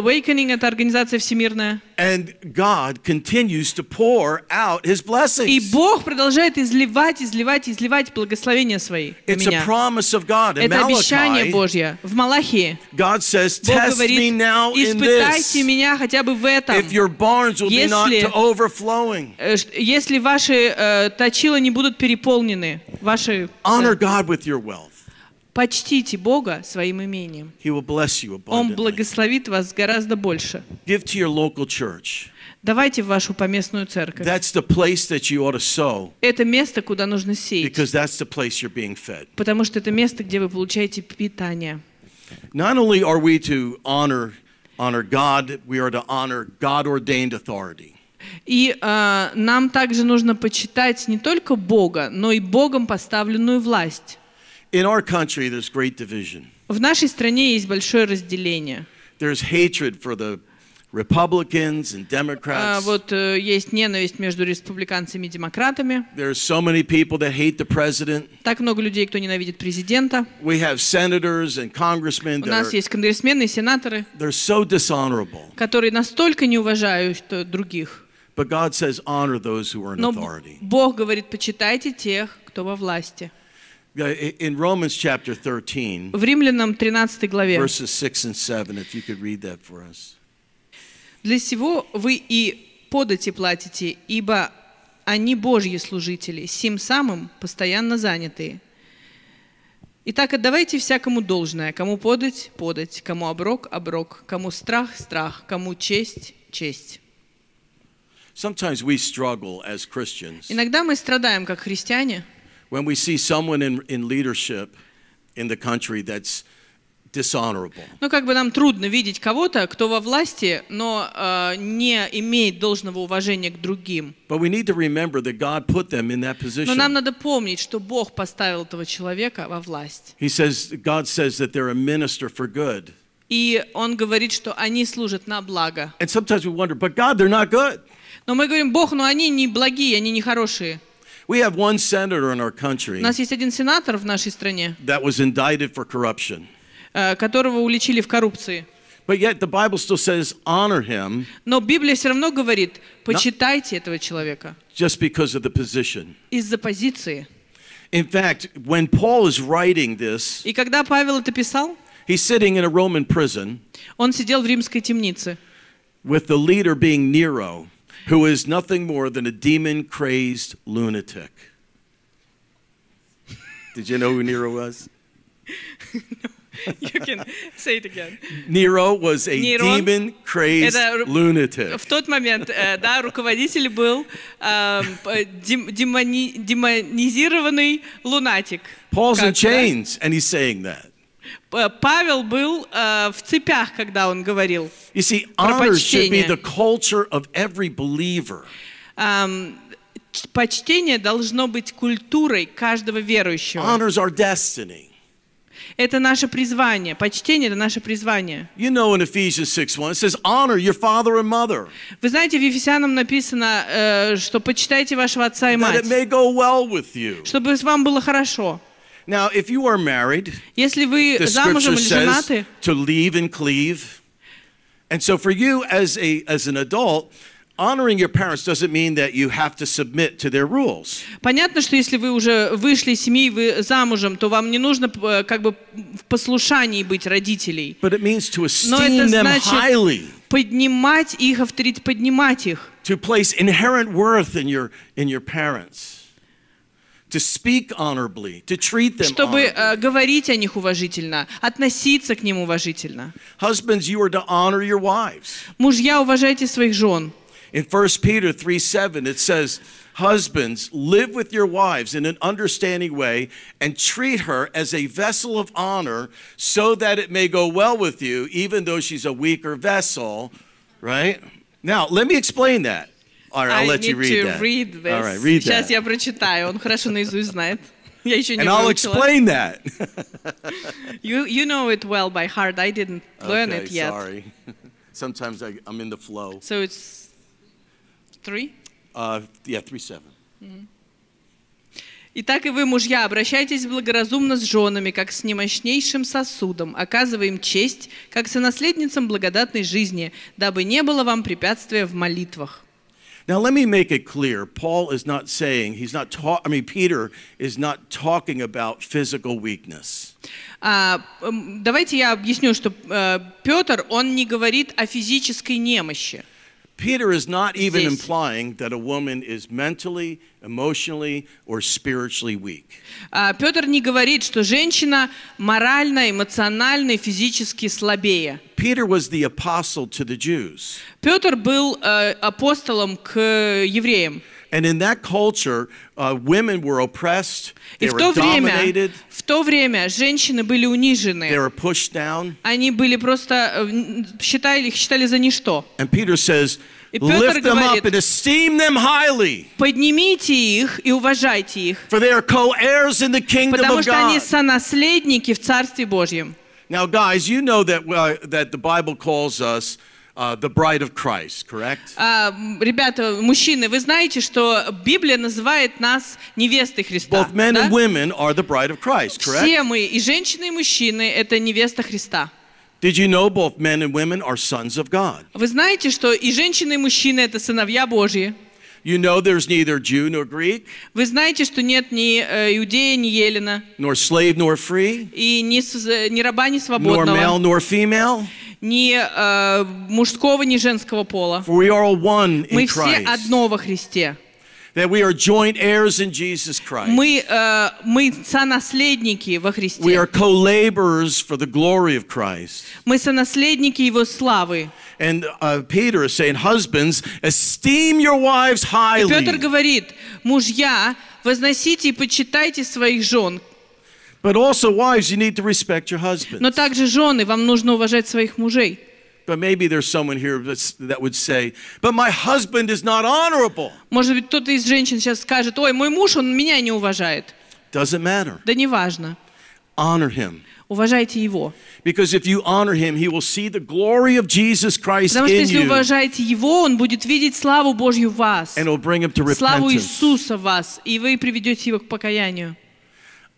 Awakening – это организация всемирная. And God continues to pour out his blessings. И Бог продолжает изливать, изливать, изливать благословения свои на It's меня. A promise of God. In Это Malachi, обещание Божье. В Малахии God says, Бог Test говорит, me now испытайте in this. меня хотя бы в этом. If your barns will если, be not to overflowing. если ваши э, точила не будут переполнены, ваши... Honor God with your wealth. Почтите Бога своим имением. Он благословит вас гораздо больше. Давайте в вашу поместную церковь. Это место, куда нужно сеять. Потому что это место, где вы получаете питание. И а, нам также нужно почитать не только Бога, но и Богом поставленную власть. In our country, there's great division. В нашей стране есть большое разделение. There's hatred for the Republicans and Democrats. Uh, вот uh, есть ненависть между республиканцами и демократами. There's so many people that hate the president. Так много людей, кто ненавидит президента. We have senators and congressmen. У нас есть конгрессмены и сенаторы. They're so dishonorable. Которые настолько не уважают э, других. But God says, honor those who are in authority. Но Бог говорит, почитайте тех, кто во власти. In Romans chapter 13, в Римлянам 13 главе, verses 6 and 7, if you could read that for us. Для сего вы и подати платите, ибо они Божьи служители, сим самым постоянно занятые. Итак, отдавайте всякому должное, кому подать – подать, кому оброк – оброк, кому страх – страх, кому честь – честь. Иногда мы страдаем как христиане – when we see someone in, in leadership in the country that's dishonorable. Ну, как бы нам трудно видеть кого-то, кто во власти, но э, не имеет должного уважения к другим. But we need to remember that God put them in that position. Но нам надо помнить, что Бог поставил этого человека во власть. He says, God says that they're a minister for good. И он говорит, что они служат на благо. And sometimes we wonder, but God, they're not good. Но мы говорим, Бог, но они не благие, они не хорошие. We have one senator in our country. That was indicted for corruption. Э, которого уличили в коррупции. But yet the Bible still says honor him. Но Библия все равно говорит, почитайте этого человека. Just because of the position. Из-за позиции. In fact, when Paul is writing this, И когда Павел это писал, he's sitting in a Roman prison. Он сидел в римской темнице. With the leader being Nero who is nothing more than a demon crazed lunatic. Did you know who Nero was? no, <laughs> you can say it again. Nero was a demon crazed lunatic. В тот момент, э, да, руководитель был э, демонизированный лунатик. Paul's in chains, and he's saying that. Э, Павел был э, в цепях, когда он говорил you see, про should Be the culture of every believer. почтение должно быть культурой каждого верующего. Honors our destiny. Это наше призвание. Почтение – это наше призвание. You know in Ephesians 6:1 it says honor your father and mother. Вы знаете, в Ефесянам написано, э, что почитайте вашего отца и мать. That it may go well with you. Чтобы вам было хорошо. Now, if you are married, если вы the замужем или женаты, to leave and cleave. And so for you as a as an adult, honoring your parents doesn't mean that you have to submit to their rules. Понятно, что если вы уже вышли из семьи, вы замужем, то вам не нужно э, как бы в послушании быть родителей. But it means to esteem them highly. поднимать их, авторитет, поднимать их. To place inherent worth in your in your parents to speak honorably, to treat them чтобы uh, говорить о них уважительно, относиться к ним уважительно. Husbands, you are to honor your wives. Мужья, уважайте своих жен. In 1 Peter 3 7, it says, Husbands, live with your wives in an understanding way and treat her as a vessel of honor so that it may go well with you, even though she's a weaker vessel, right? Now, let me explain that. All right, I'll let you read that. Read this. All right, read that. Сейчас я прочитаю. Он хорошо наизусть знает. <laughs> Я еще не And I'll explain that. <laughs> you, you know it well by heart. I didn't learn okay, it yet. sorry. <laughs> Sometimes I, I'm in the flow. So it's three? Uh, yeah, three seven. Mm-hmm. Итак, и вы, мужья, обращайтесь благоразумно с женами, как с немощнейшим сосудом, оказываем честь, как сонаследницам благодатной жизни, дабы не было вам препятствия в молитвах. Now, let me make it clear Paul is not saying, he's not talking, I mean, Peter is not talking about physical weakness. Uh, давайте я объясню, что uh, э, Петр, он не говорит о физической Peter is not even Здесь. implying that a woman is mentally, emotionally, or spiritually weak. Uh, Петр не говорит, что женщина морально, эмоционально и физически слабее. Peter was the apostle to the Jews. Петр был э, апостолом к евреям. And in that culture, uh, women were oppressed, they were время, dominated. В то время женщины были унижены. They were pushed down. Они были просто э, считали их считали за ничто. And Peter says, Lift them up and esteem them highly. Поднимите их и уважайте их. For they are co-heirs in the kingdom of God. Потому что они сонаследники в Царстве Божьем. Now, guys, you know that, uh, that the Bible calls us Uh, the bride of Christ, correct? Uh, ребята, мужчины, вы знаете, что Библия называет нас невестой Христа. Both men and women are the bride of Christ, correct? Все мы, и женщины, и мужчины, это невеста Христа. Did you know both men and women are sons of God? Вы знаете, что и женщины, и мужчины это сыновья Божьи. You know there's neither Jew nor Greek. Вы знаете, что нет ни иудея, ни елена. Nor slave nor free. И ни, ни раба, ни свободного. Nor male nor female. Ни э, мужского, ни женского пола. For we are all one in Мы все одно во Христе. That we are joint heirs in Jesus Christ. Мы, э, мы сонаследники во Христе. We are co-laborers for the glory of Christ. Мы сонаследники Его славы. And uh, Peter is saying, husbands, esteem your wives highly. И Петр говорит, мужья, возносите и почитайте своих жен, But also wives, you need to respect your husbands. Но также жены, вам нужно уважать своих мужей. But maybe there's someone here that would say, but my husband is not honorable. Может быть, кто-то из женщин сейчас скажет, ой, мой муж, он меня не уважает. Doesn't matter. Да не важно. Honor him. Уважайте его. Because if you honor him, he will see the glory of Jesus Christ Потому что если уважаете его, он будет видеть славу Божью в вас. And will bring him to repentance. Славу Иисуса в вас, и вы приведете его к покаянию.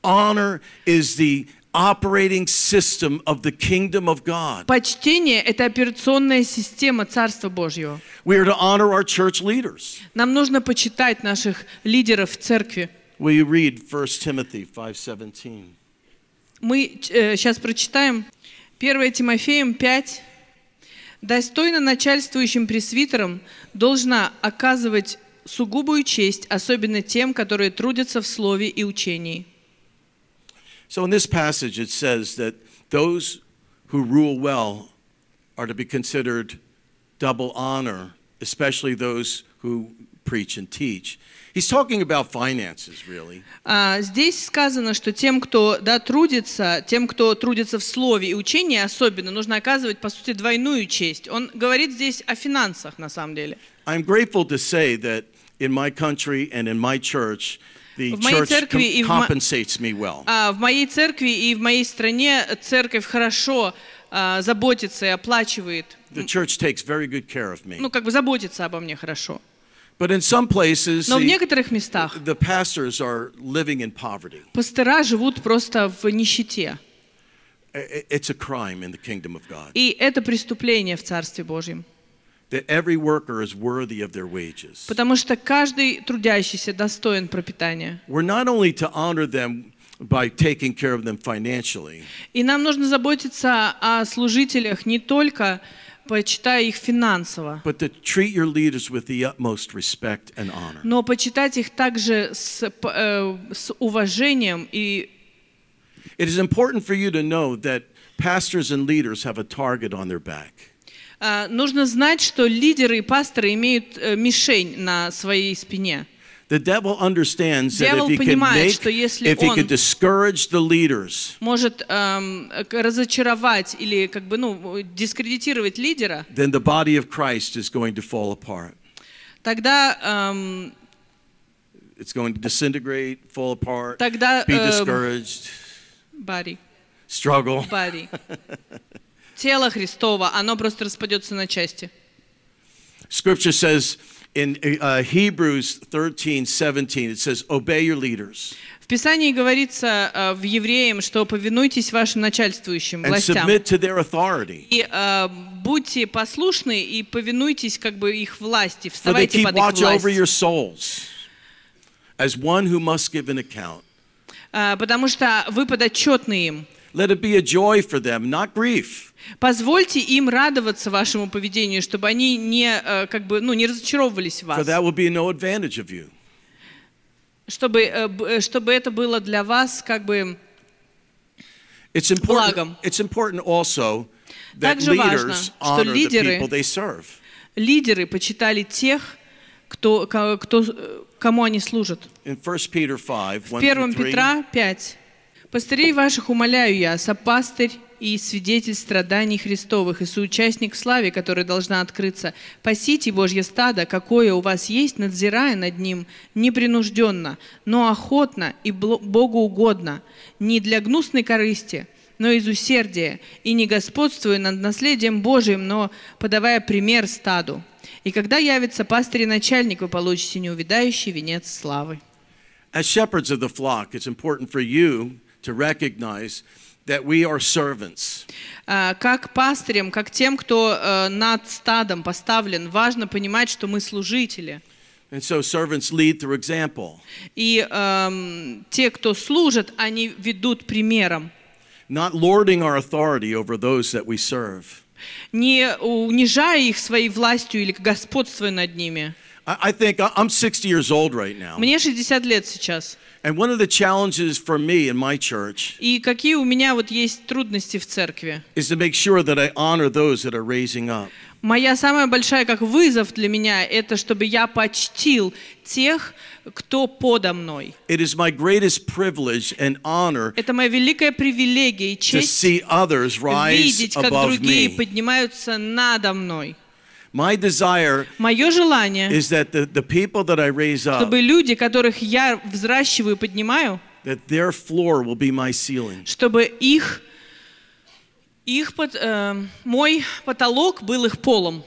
Honor is the operating system of the kingdom of God. Почтение это операционная система Царства Божьего. We are to honor our church leaders. Нам нужно почитать наших лидеров в церкви. you read 1 Timothy 5:17. Мы сейчас э, прочитаем 1 Тимофеем 5 Достойно начальствующим пресвитерам должна оказывать сугубую честь, особенно тем, которые трудятся в слове и учении. So in this passage, it says that those who rule well are to be considered double honor, especially those who preach and teach. He's talking about finances, really. Uh, здесь сказано, что тем, кто да, трудится, тем, кто трудится в слове и учении особенно, нужно оказывать, по сути, двойную честь. Он говорит здесь о финансах, на самом деле. I'm grateful to say that in my country and in my church – в моей церкви и в, моей стране церковь хорошо а, заботится и оплачивает. The church takes very good care of me. Ну, как бы заботится обо мне хорошо. But in some places, Но в некоторых местах the, the pastors are living in poverty. пастора живут просто в нищете. It's a crime in the kingdom of God. И это преступление в Царстве Божьем. that every worker is worthy of their wages. Потому что каждый трудящийся достоин пропитания. We're not only to honor them by taking care of them financially. И нам нужно заботиться о служителях не только почитая их финансово. But to treat your leaders with the utmost respect and honor. Но почитать их также с э, уважением и It is important for you to know that pastors and leaders have a target on their back. нужно знать, что лидеры и пасторы имеют мишень на своей спине. The devil understands that if he can make, if he can discourage the leaders, может эм, разочаровать или как бы ну дискредитировать лидера, then the body of Christ is going to fall apart. Тогда эм, it's going to disintegrate, fall apart, тогда, be discouraged, body, struggle, body тело Христово, оно просто распадется на части. Scripture says in uh, Hebrews 13, it says, obey your leaders. В Писании говорится uh, в Евреям, что повинуйтесь вашим начальствующим властям. И uh, будьте послушны и повинуйтесь как бы их власти, вставайте под их власть. Over your souls, as one who must give an account. Uh, потому что вы подотчетны им. Let it be a joy for them, not grief. Позвольте им радоваться вашему поведению, чтобы они не, э, как бы, ну, не разочаровывались в вас. For that will be no advantage of you. Чтобы, э, э, чтобы это было для вас как бы it's благом. It's important also that Также важно, что лидеры, лидеры почитали тех, кто, кто, кому они служат. In 1 Peter 5, 1 В 1 Петра 5, Пастырей ваших умоляю я, сопастырь и свидетель страданий Христовых, и соучастник славе, которая должна открыться. Пасите Божье стадо, какое у вас есть, надзирая над ним непринужденно, но охотно и Богу угодно, не для гнусной корысти, но из усердия, и не господствуя над наследием Божиим, но подавая пример стаду. И когда явится пастырь и начальник, вы получите неувидающий венец славы. As shepherds of the flock, it's important for you to recognize that we are servants. А, как пастырям, как тем, кто э, над стадом поставлен, важно понимать, что мы служители. And so servants lead through example. И эм, те, кто служат, они ведут примером. Not lording our authority over those that we serve. Не унижая их своей властью или господствуя над ними. I think I'm 60 years old right now. Мне 60 лет сейчас. And one of the challenges for me in my church И какие у меня вот есть трудности в церкви? is to make sure that I honor those that are raising up. Моя самая большая как вызов для меня это чтобы я почтил тех, кто подо мной. Это моя великая привилегия и честь видеть, как другие поднимаются надо мной. My desire Мое желание, is that the, the people that I raise up, чтобы люди, которых я взращиваю и поднимаю, that their floor will be my ceiling. чтобы их, их под, э, мой потолок был их полом.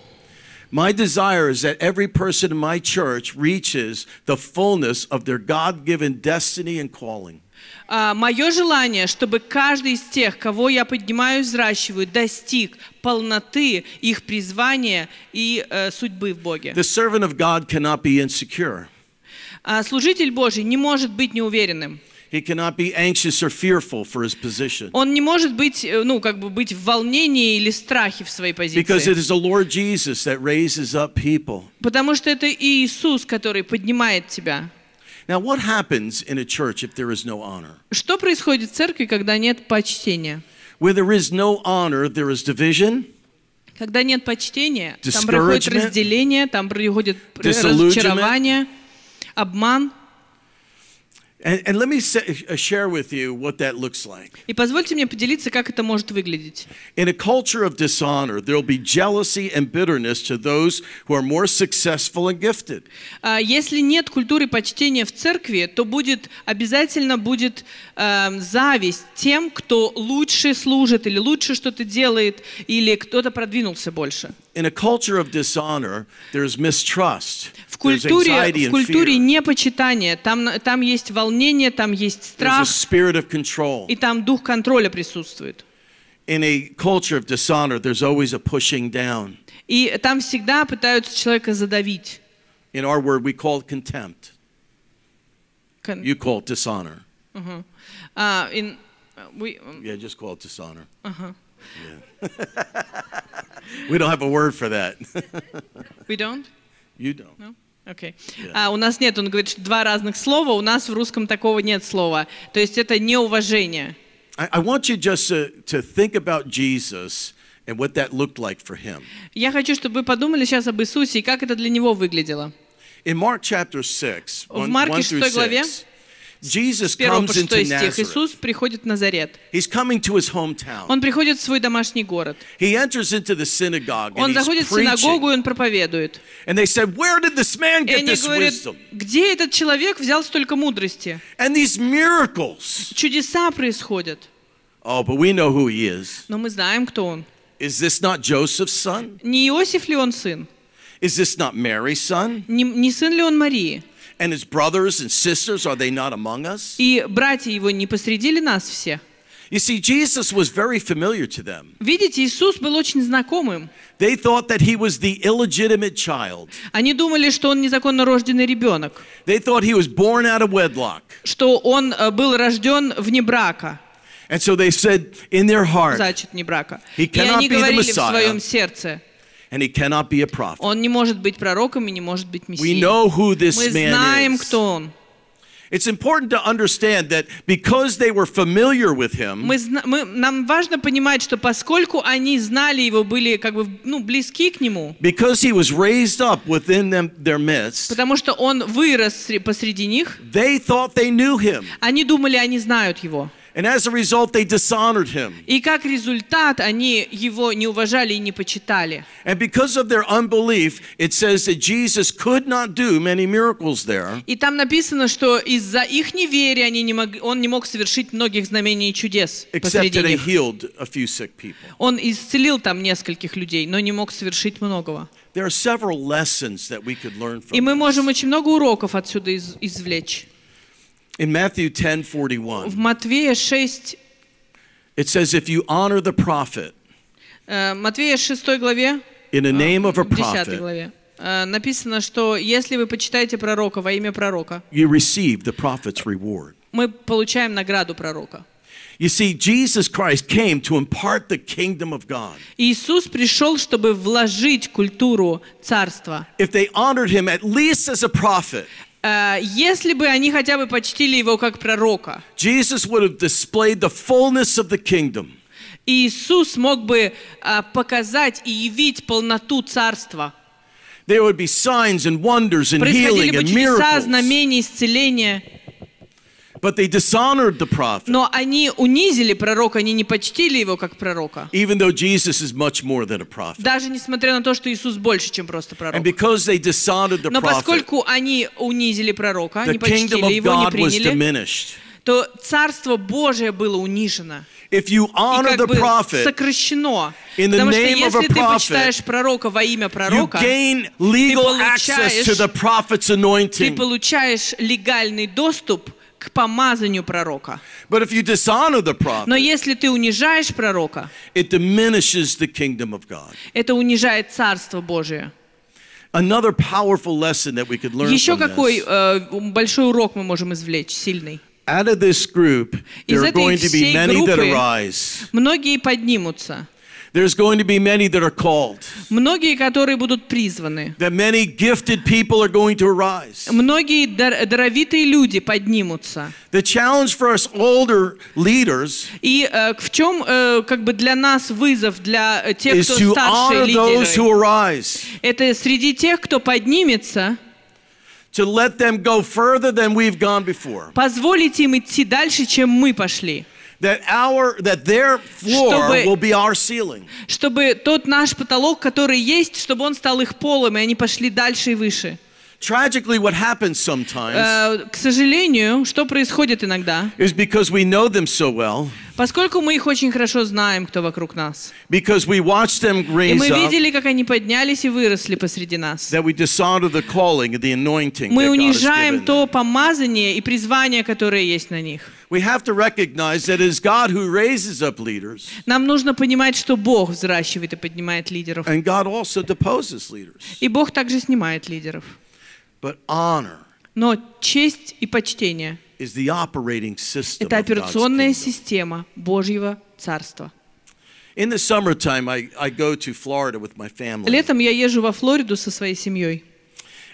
My desire is that every person in my church reaches the fullness of their God given destiny and calling. А, Мое желание, чтобы каждый из тех, кого я поднимаю и взращиваю, достиг полноты их призвания и э, судьбы в Боге. The servant of God cannot be insecure. А, служитель Божий не может быть неуверенным. He cannot be anxious or fearful for his position. Он не может быть, э, ну, как бы быть в волнении или страхе в своей позиции. Because it is the Lord Jesus that raises up people. Потому что это Иисус, который поднимает тебя. Now, what happens in a church if there is no honor? Что происходит в церкви, когда нет почтения? Where there is no honor, there is division. Когда нет почтения, там происходит разделение, там происходит разочарование, обман. И позвольте мне поделиться, как это может выглядеть. In a culture of dishonor, there'll be jealousy and bitterness to those who are more successful and gifted. А, если нет культуры почтения в церкви, то будет обязательно будет эм, зависть тем, кто лучше служит или лучше что-то делает, или кто-то продвинулся больше. In a culture of dishonor, there's mistrust. В культуре, в культуре непочитания, там, там есть волнение, там есть страх, и там дух контроля присутствует. In a culture of dishonor, there's always a pushing down. И там всегда пытаются человека задавить. In our word, we call it contempt. Con you call it dishonor. Uh -huh. uh, in, uh, we, um, yeah, just call it dishonor. Uh -huh. <laughs> We don't have a word for that. We don't? You don't. No? Okay. Yeah. А у нас нет, он говорит, что два разных слова, у нас в русском такого нет слова. То есть это неуважение. I, want you just to, to think about Jesus and what that looked like for him. Я хочу, чтобы вы подумали сейчас об Иисусе и как это для него выглядело. In Mark chapter 6, 1, в 6, Jesus comes into Nazareth. Иисус приходит в Назарет. He's coming to his hometown. Он приходит в свой домашний город. He enters into the synagogue он заходит в синагогу, и он проповедует. And they said, Where did this man get и они говорят, где этот человек взял столько мудрости? And these miracles. Чудеса происходят. Oh, but we know who he is. Но мы знаем, кто он. Is this not Joseph's son? Не Иосиф ли он сын? Is this not Mary's son? Не, не сын ли он Марии? And his brothers and sisters, are they not among us? И братья его не посредили нас You see, Jesus was very familiar to them. Видите, Иисус был очень знакомым. They thought that he was the illegitimate child. Они думали, что он незаконно рожденный ребенок. They thought he was born out of wedlock. Что он э, был рожден вне брака. And so they said in their heart, Значит, не брака. He cannot И они be the Messiah. в своем сердце and he cannot be a prophet. Он не может быть пророком и не может быть мессией. We know who this Мы man знаем, is. кто он. It's important to understand that because they were familiar with him, мы, мы, нам важно понимать, что поскольку они знали его, были как бы ну, близки к нему, because he was raised up within them, their midst, потому что он вырос посреди них, they thought they knew him. они думали, они знают его. And as a result, they dishonored him. И как результат, они его не уважали и не почитали. And because of their unbelief, it says that Jesus could not do many miracles there. И там написано, что из-за их неверия они не мог, он не мог совершить многих знамений и чудес Except that he healed a few sick people. Он исцелил там нескольких людей, но не мог совершить многого. There are several lessons that we could learn from. И мы можем очень много уроков отсюда извлечь. In Matthew 10, 41, it says, if you honor the prophet, э, in the name of a prophet, э, написано, что если вы почитаете пророка во имя пророка, you receive the prophet's reward. мы получаем награду пророка. You see, Jesus Christ came to impart the kingdom of God. Иисус пришел, чтобы вложить культуру царства. If they honored him at least as a prophet. Э, если бы они хотя бы почтили его как пророка. Jesus would have the of the Иисус мог бы э, показать и явить полноту царства. There would be signs and wonders and healing and miracles. бы чудеса, знамения, исцеления. But they dishonored the prophet. Но они унизили пророка, они не почтили его как пророка. Even though Jesus is much more than a prophet. Даже несмотря на то, что Иисус больше, чем просто пророк. And because they dishonored the prophet, Но поскольку они унизили пророка, не почтили его, не приняли, то Царство Божие было унижено. If you honor и как бы сокращено. In the Потому что если ты почитаешь пророка во имя пророка, ты получаешь, ты получаешь легальный доступ к помазанию пророка. But if you dishonor the prophet, Но если ты унижаешь пророка, it diminishes the kingdom of God. это унижает Царство Божие. Another powerful lesson that we could learn Еще какой uh, большой урок мы можем извлечь, сильный. Out of this group, there are going to be many that arise. Многие поднимутся. There's going to be many that are called. Многие, которые будут призваны. That many gifted people are going to arise. Многие даровитые люди поднимутся. The challenge for us older leaders. И э, в чем э, как бы для нас вызов для э, тех, кто старше лидеры? Это среди тех, кто поднимется. to let them go further than we've gone before. Позволить им идти дальше, чем мы пошли. That our, that their floor чтобы, will be our ceiling. чтобы тот наш потолок, который есть, чтобы он стал их полом, и они пошли дальше и выше. Tragically, what happens sometimes uh, к сожалению, что происходит иногда, is because we know them so well, поскольку мы их очень хорошо знаем, кто вокруг нас, because we watched them raise и мы видели, как они поднялись и выросли посреди нас, that we dishonor the calling, the anointing мы унижаем то помазание и призвание, которое есть на них we have to recognize that it is God who raises up leaders. Нам нужно понимать, что Бог взращивает и поднимает лидеров. And God also deposes leaders. И Бог также снимает лидеров. But honor Но честь и почтение is the operating system это операционная система Божьего Царства. In the summertime, I, I go to Florida with my family. Летом я езжу во Флориду со своей семьей.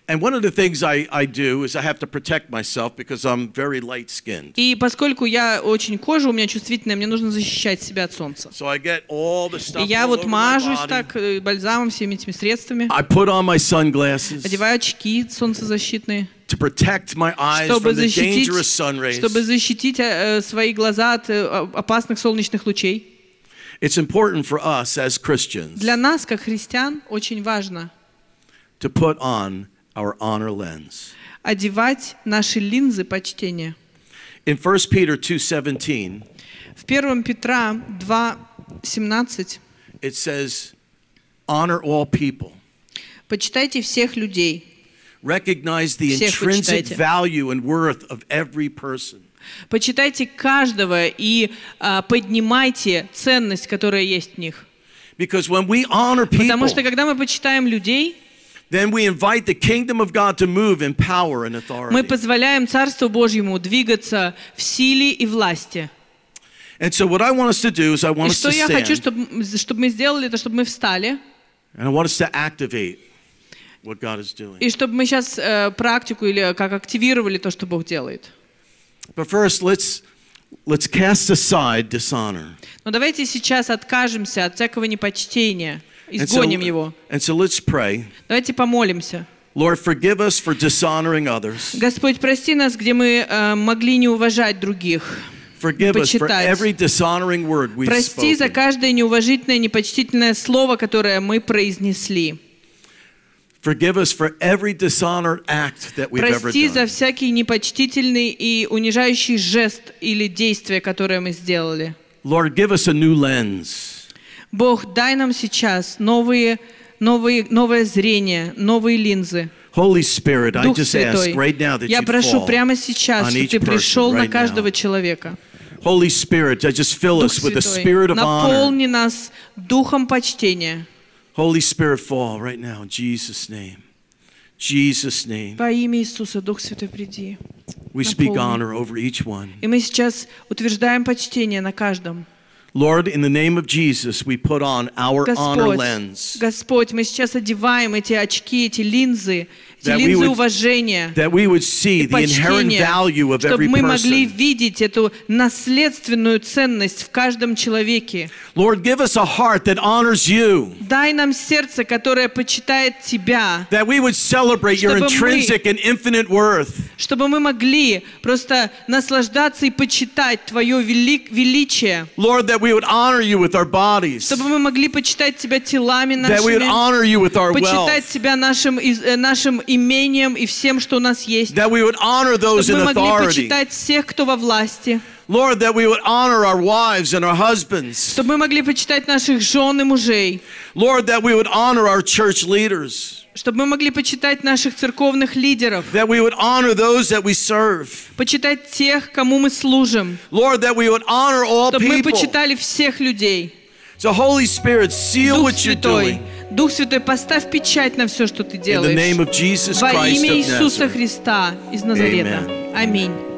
And one of the things I I I'm do is have to protect myself because very light-skinned. И поскольку я очень кожа, у меня чувствительная, мне нужно защищать себя от солнца. So I get all the stuff. И я вот мажусь так бальзамом, всеми этими средствами. I put on my sunglasses. Одеваю очки солнцезащитные. to protect my eyes from the dangerous sun rays. Чтобы защитить свои глаза от опасных солнечных лучей. It's important for us as Christians. Для нас как христиан очень важно to put on our honor lens. Одевать наши линзы почтения. In 1 Peter 2:17, в 1 Петра 2:17 it says, honor all people. Почитайте всех людей. Recognize the всех intrinsic почитайте. value and worth of every person. Почитайте каждого и а, поднимайте ценность, которая есть в них. Because when we honor people, Потому что когда мы почитаем людей, Then we invite the kingdom of God to move in power and authority. Мы позволяем Царству Божьему двигаться в силе и власти. And so what I want us to do is I want и us что to я stand. хочу, чтобы, чтобы мы сделали, это чтобы мы встали. And I want us to activate what God is doing. И чтобы мы сейчас практику или как активировали то, что Бог делает. But first, let's let's cast aside dishonor. Но давайте сейчас откажемся от всякого непочтения. Изгоним его. Давайте помолимся. Lord, forgive us for dishonoring others. Господь, прости нас, где мы э, могли не уважать других. Forgive us for every dishonoring word we've Прости spoken. за каждое неуважительное, непочтительное слово, которое мы произнесли. Forgive us for every dishonored act that we've ever done. Прости за всякий непочтительный и унижающий жест или действие, которое мы сделали. Lord, give us a new lens. Бог, дай нам сейчас новые, новые, новое зрение, новые линзы. Holy Spirit, Дух I just Святой, ask right now that я прошу прямо сейчас, чтобы ты пришел на каждого человека. Holy Spirit, I just fill us with the spirit of honor. Наполни нас духом почтения. Holy Spirit, fall right now in Jesus' name. Jesus' name. Во имя Иисуса, Дух Святой, приди. We speak honor over each one. И мы сейчас утверждаем почтение на каждом. Lord, in the name of Jesus, we put on our Господь, honor lens. Господь, мы сейчас одеваем эти очки, эти линзы that we, would, see the inherent value of every person. Lord, give us a heart that honors you. That we would celebrate your intrinsic and infinite worth. чтобы мы могли просто наслаждаться и почитать Твое величие, Lord, that we would honor you with our bodies. чтобы мы могли почитать Тебя телами нашими, that we would honor you with our почитать Тебя нашим, э, нашим имением и всем, что у нас есть. That we would honor those in authority. Чтобы мы могли почитать всех, кто во власти. Lord, that we would honor our wives and our husbands. Чтобы мы могли почитать наших жен и мужей. Lord, that we would honor our church leaders. Чтобы мы могли почитать наших церковных лидеров. That we would honor those that we serve. Почитать тех, кому мы служим. Lord, that we would honor all Чтобы people. мы почитали всех людей. So Holy Spirit, seal Дух what you're doing. Дух Святой, поставь печать на все, что ты делаешь. Во имя Иисуса Христа из Назарета. Аминь.